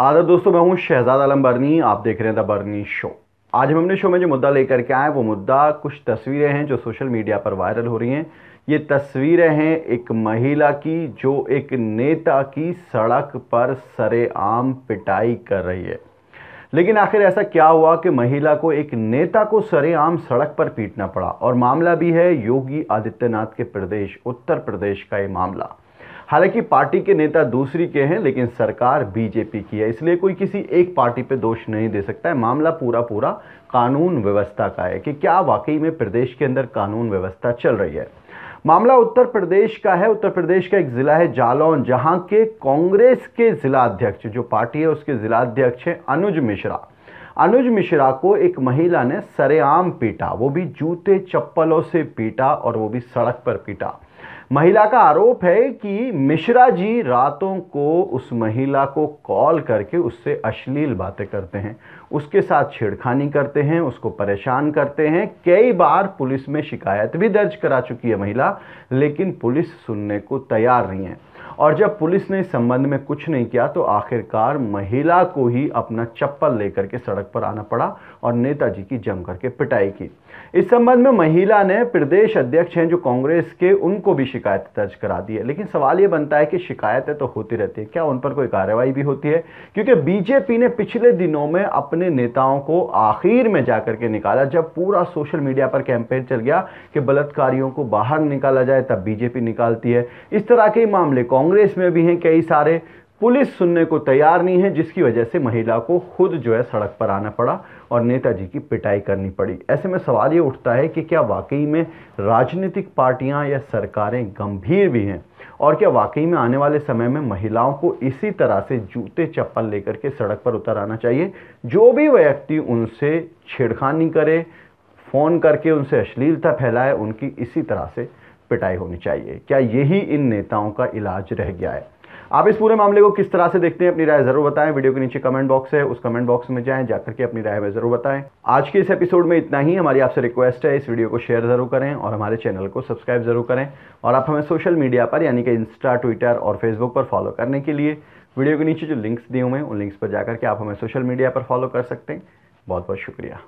आदर दोस्तों मैं हूं शहजाद आलम बर्नी आप देख रहे हैं द बर्नी शो आज हम अपने शो में जो मुद्दा लेकर के आए वो मुद्दा कुछ तस्वीरें हैं जो सोशल मीडिया पर वायरल हो रही हैं ये तस्वीरें हैं एक महिला की जो एक नेता की सड़क पर सरेआम पिटाई कर रही है लेकिन आखिर ऐसा क्या हुआ कि महिला को एक नेता को सरेआम सड़क पर पीटना पड़ा और मामला भी है योगी आदित्यनाथ के प्रदेश उत्तर प्रदेश का ये मामला हालांकि पार्टी के नेता दूसरी के हैं लेकिन सरकार बीजेपी की है इसलिए कोई किसी एक पार्टी पे दोष नहीं दे सकता है मामला पूरा पूरा कानून व्यवस्था का है कि क्या वाकई में प्रदेश के अंदर कानून व्यवस्था चल रही है मामला उत्तर प्रदेश का है उत्तर प्रदेश का एक ज़िला है जालौन जहां के कांग्रेस के जिला अध्यक्ष जो पार्टी है उसके जिला अध्यक्ष हैं अनुज मिश्रा अनुज मिश्रा को एक महिला ने सरेआम पीटा वो भी जूते चप्पलों से पीटा और वो भी सड़क पर पीटा महिला का आरोप है कि मिश्रा जी रातों को उस महिला को कॉल करके उससे अश्लील बातें करते हैं उसके साथ छेड़खानी करते हैं उसको परेशान करते हैं कई बार पुलिस में शिकायत भी दर्ज करा चुकी है महिला लेकिन पुलिस सुनने को तैयार नहीं है और जब पुलिस ने इस संबंध में कुछ नहीं किया तो आखिरकार महिला को ही अपना चप्पल लेकर के सड़क पर आना पड़ा और नेताजी की जम करके पिटाई की इस संबंध में महिला ने प्रदेश अध्यक्ष हैं जो कांग्रेस के उनको भी शिकायत दर्ज करा दी है लेकिन सवाल ये बनता है कि शिकायतें तो होती रहती है क्या उन पर कोई कार्रवाई भी होती है क्योंकि बीजेपी ने पिछले दिनों में अपने नेताओं को आखिर में जाकर के निकाला जब पूरा सोशल मीडिया पर कैंपेन चल गया कि बलात्कारियों को बाहर निकाला जाए तब बीजेपी निकालती है इस तरह के मामले कांग्रेस कांग्रेस में भी हैं कई सारे पुलिस सुनने को तैयार नहीं है जिसकी वजह से महिला को खुद जो है सड़क पर आना पड़ा और नेताजी की पिटाई करनी पड़ी ऐसे में सवाल ये उठता है कि क्या वाकई में राजनीतिक पार्टियां या सरकारें गंभीर भी हैं और क्या वाकई में आने वाले समय में महिलाओं को इसी तरह से जूते चप्पल लेकर के सड़क पर उतर आना चाहिए जो भी व्यक्ति उनसे छेड़खानी करे फ़ोन करके उनसे अश्लीलता फैलाए उनकी इसी तरह से पिटाई होनी चाहिए क्या यही इन नेताओं का इलाज रह गया है आप इस पूरे मामले को किस तरह से देखते हैं अपनी राय जरूर बताएं वीडियो के नीचे कमेंट बॉक्स है उस कमेंट बॉक्स में जाएं जाकर के अपनी राय में जरूर बताएं आज के इस एपिसोड में इतना ही हमारी आपसे रिक्वेस्ट है इस वीडियो को शेयर जरूर करें और हमारे चैनल को सब्सक्राइब जरूर करें और आप हमें सोशल मीडिया पर यानी कि इंस्टा ट्विटर और फेसबुक पर फॉलो करने के लिए वीडियो के नीचे जो लिंक्स दिए हुए हैं उन लिंक्स पर जाकर के आप हमें सोशल मीडिया पर फॉलो कर सकते हैं बहुत बहुत शुक्रिया